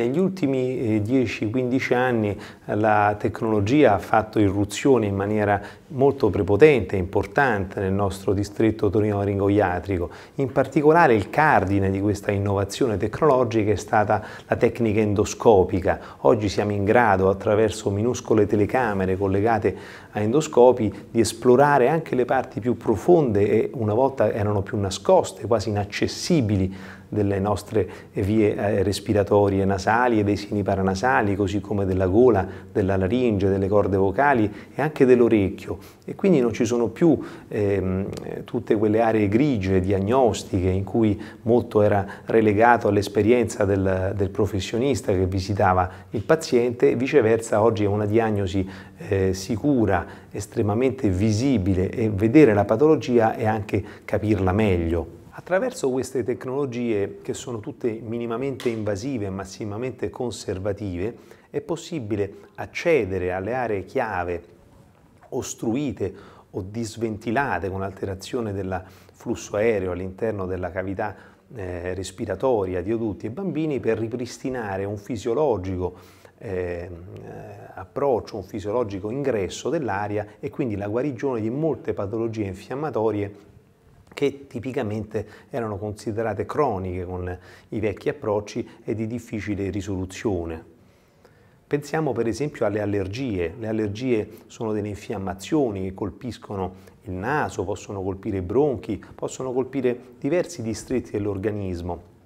Negli ultimi 10-15 eh, anni la tecnologia ha fatto irruzione in maniera molto prepotente e importante nel nostro distretto torino-ringoiatrico. In particolare il cardine di questa innovazione tecnologica è stata la tecnica endoscopica. Oggi siamo in grado, attraverso minuscole telecamere collegate a endoscopi, di esplorare anche le parti più profonde e una volta erano più nascoste, quasi inaccessibili delle nostre vie eh, respiratorie nasali e dei sini paranasali, così come della gola, della laringe, delle corde vocali e anche dell'orecchio. E quindi non ci sono più ehm, tutte quelle aree grigie, diagnostiche, in cui molto era relegato all'esperienza del, del professionista che visitava il paziente, viceversa oggi è una diagnosi eh, sicura, estremamente visibile e vedere la patologia e anche capirla meglio. Attraverso queste tecnologie, che sono tutte minimamente invasive e massimamente conservative, è possibile accedere alle aree chiave ostruite o disventilate con alterazione del flusso aereo all'interno della cavità eh, respiratoria di adulti e bambini per ripristinare un fisiologico ehm, eh, approccio, un fisiologico ingresso dell'aria e quindi la guarigione di molte patologie infiammatorie che tipicamente erano considerate croniche con i vecchi approcci e di difficile risoluzione. Pensiamo per esempio alle allergie. Le allergie sono delle infiammazioni che colpiscono il naso, possono colpire i bronchi, possono colpire diversi distretti dell'organismo.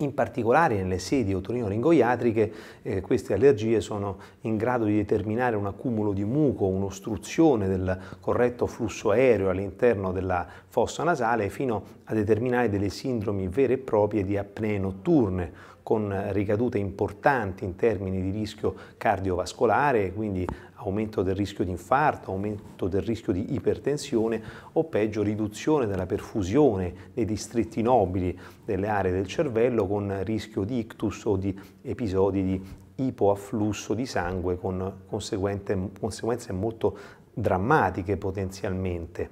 In particolare nelle sedi otorino-ringoiatriche eh, queste allergie sono in grado di determinare un accumulo di muco, un'ostruzione del corretto flusso aereo all'interno della fossa nasale fino a determinare delle sindromi vere e proprie di apnee notturne con ricadute importanti in termini di rischio cardiovascolare, quindi aumento del rischio di infarto, aumento del rischio di ipertensione o peggio riduzione della perfusione nei distretti nobili delle aree del cervello con rischio di ictus o di episodi di ipoafflusso di sangue con conseguenze molto drammatiche potenzialmente.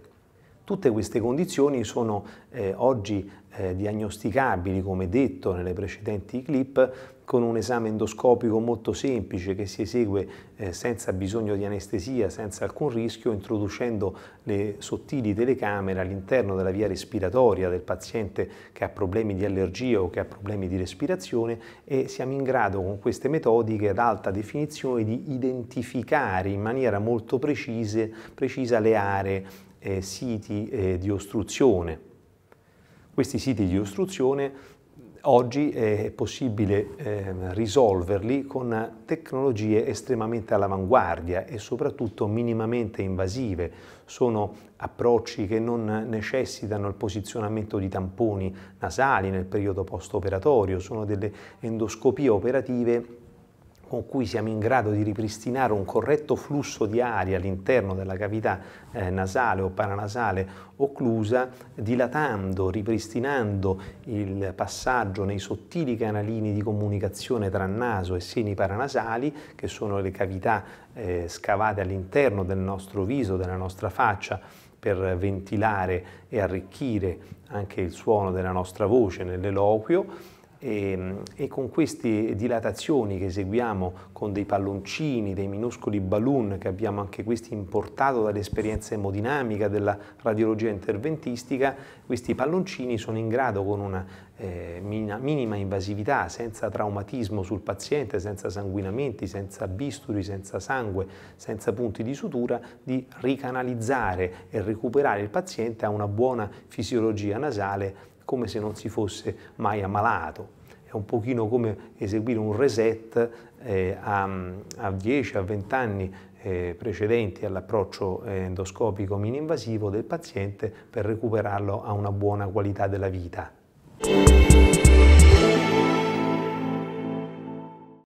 Tutte queste condizioni sono eh, oggi eh, diagnosticabili, come detto nelle precedenti clip, con un esame endoscopico molto semplice che si esegue eh, senza bisogno di anestesia, senza alcun rischio, introducendo le sottili telecamere all'interno della via respiratoria del paziente che ha problemi di allergia o che ha problemi di respirazione e siamo in grado con queste metodiche ad alta definizione di identificare in maniera molto precise, precisa le aree eh, siti eh, di ostruzione. Questi siti di ostruzione oggi eh, è possibile eh, risolverli con tecnologie estremamente all'avanguardia e soprattutto minimamente invasive. Sono approcci che non necessitano il posizionamento di tamponi nasali nel periodo post-operatorio, sono delle endoscopie operative con cui siamo in grado di ripristinare un corretto flusso di aria all'interno della cavità eh, nasale o paranasale occlusa, dilatando, ripristinando il passaggio nei sottili canalini di comunicazione tra naso e seni paranasali, che sono le cavità eh, scavate all'interno del nostro viso, della nostra faccia, per ventilare e arricchire anche il suono della nostra voce nell'eloquio e, ehm, e, con queste dilatazioni che eseguiamo con dei palloncini, dei minuscoli balloon che abbiamo anche questi importato dall'esperienza emodinamica della radiologia interventistica, questi palloncini sono in grado con una eh, minima invasività, senza traumatismo sul paziente, senza sanguinamenti, senza bisturi, senza sangue, senza punti di sutura, di ricanalizzare e recuperare il paziente a una buona fisiologia nasale come se non si fosse mai ammalato. È un pochino come eseguire un reset eh, a, a 10, a 20 anni eh, precedenti all'approccio eh, endoscopico mininvasivo del paziente per recuperarlo a una buona qualità della vita.